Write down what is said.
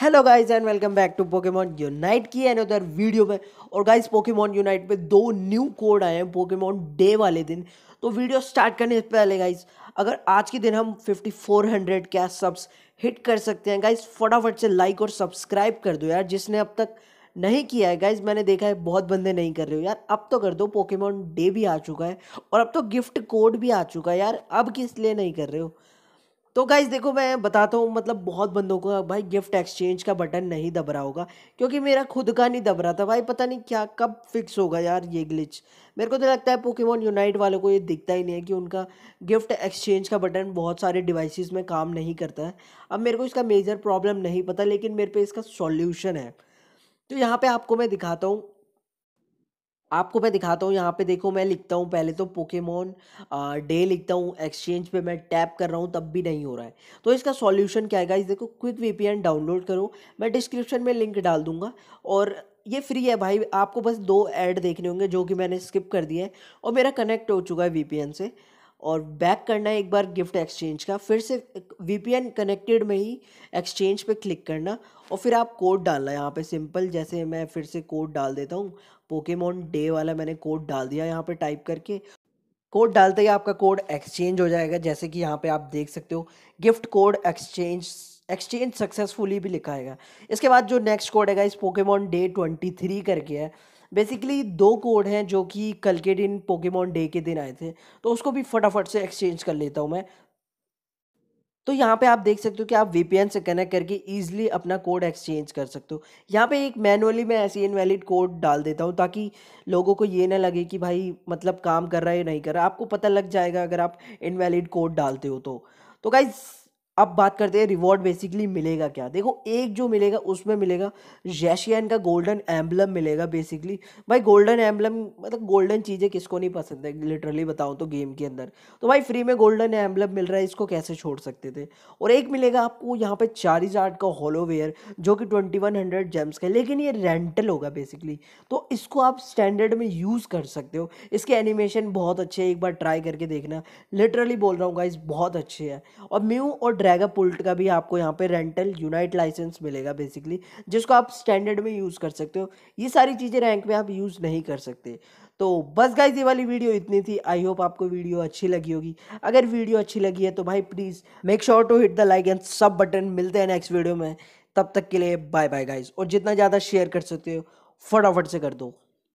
hello guys and welcome back to Pokemon Unite की another video में और guys Pokemon unite पे दो न्यू कोड आए हैं पोकेमॉन डे वाले दिन तो वीडियो स्टार्ट करने से पहले गाइस अगर आज के दिन हम 5400 क्या सब्स हिट कर सकते हैं गाइस फटाफट से लाइक और सब्सक्राइब कर दो यार जिसने अब तक नहीं किया है गाइज मैंने देखा है बहुत बंदे नहीं कर रहे हो यार अब तो कर दो पोकेमॉन डे भी आ चुका है और अब तो गिफ्ट कोड भी आ चुका है यार अब किस लिए नहीं कर रहे हो तो गाइज देखो मैं बताता हूँ मतलब बहुत बंदों को भाई गिफ्ट एक्सचेंज का बटन नहीं दब रहा होगा क्योंकि मेरा खुद का नहीं दब रहा था भाई पता नहीं क्या कब फिक्स होगा यार ये ग्लिच मेरे को तो लगता है पोकेमोन यूनाइट वालों को ये दिखता ही नहीं है कि उनका गिफ्ट एक्सचेंज का बटन बहुत सारे डिवाइसेस में काम नहीं करता है अब मेरे को इसका मेजर प्रॉब्लम नहीं पता लेकिन मेरे पे इसका सॉल्यूशन है तो यहाँ पे आपको मैं दिखाता हूँ आपको मैं दिखाता हूँ यहाँ पे देखो मैं लिखता हूँ पहले तो पोकेमोन डे लिखता हूँ एक्सचेंज पे मैं टैप कर रहा हूँ तब भी नहीं हो रहा है तो इसका सॉल्यूशन क्या है इस देखो क्विक एन डाउनलोड करो मैं डिस्क्रिप्शन में लिंक डाल दूंगा और ये फ्री है भाई आपको बस दो ऐड देखने होंगे जो कि मैंने स्किप कर दिया है और मेरा कनेक्ट हो चुका है एन से और बैक करना है एक बार गिफ्ट एक्सचेंज का फिर से वी कनेक्टेड में ही एक्सचेंज पे क्लिक करना और फिर आप कोड डालना यहाँ पे सिंपल जैसे मैं फिर से कोड डाल देता हूँ पोकेमोन डे वाला मैंने कोड डाल दिया यहाँ पे टाइप करके कोड डालते ही आपका कोड एक्सचेंज हो जाएगा जैसे कि यहाँ पे आप देख सकते हो gift code exchange exchange successfully भी लिखा है इसके बाद जो नेक्स्ट कोड है इस पोकेमॉन डे ट्वेंटी थ्री करके है बेसिकली दो कोड हैं जो कि कल के दिन पोकेमॉन डे के दिन आए थे तो उसको भी फटाफट से एक्सचेंज कर लेता हूँ मैं तो यहाँ पे आप देख सकते हो कि आप वीपीएन से कनेक्ट करके ईजिली अपना कोड एक्सचेंज कर सकते हो यहाँ पे एक मैनुअली मैं ऐसे इनवैलिड कोड डाल देता हूँ ताकि लोगों को ये ना लगे कि भाई मतलब काम कर रहा है या नहीं कर रहा आपको पता लग जाएगा अगर आप इनवैलिड कोड डालते हो तो तो गाइज़ अब बात करते हैं रिवॉर्ड बेसिकली मिलेगा क्या देखो एक जो मिलेगा उसमें मिलेगा जैशियन का गोल्डन एम्बलम मिलेगा बेसिकली भाई गोल्डन एम्बलम मतलब गोल्डन चीज़ें किसको नहीं पसंद है लिटरली बताऊँ तो गेम के अंदर तो भाई फ्री में गोल्डन एम्बलम मिल रहा है इसको कैसे छोड़ सकते थे और एक मिलेगा आपको यहाँ पर चालीस आर्ट का हॉलोवेयर जो कि ट्वेंटी वन हंड्रेड जेम्स का लेकिन ये रेंटल होगा बेसिकली तो इसको आप स्टैंडर्ड में यूज़ कर सकते हो इसके एनिमेशन बहुत अच्छे एक बार ट्राई करके देखना लिटरली बोल रहा हूँ गाइज बहुत अच्छे हैं और म्यू और रहेगा पुल्ट का भी आपको यहाँ पे रेंटल यूनाइट लाइसेंस मिलेगा बेसिकली जिसको आप स्टैंडर्ड में यूज़ कर सकते हो ये सारी चीज़ें रैंक में आप यूज़ नहीं कर सकते तो बस गाइज ये वाली वीडियो इतनी थी आई होप आपको वीडियो अच्छी लगी होगी अगर वीडियो अच्छी लगी है तो भाई please make sure to hit the like and sub button मिलते हैं नेक्स्ट वीडियो में तब तक के लिए बाय बाय गाइज और जितना ज़्यादा शेयर कर सकते हो फटाफट से कर दो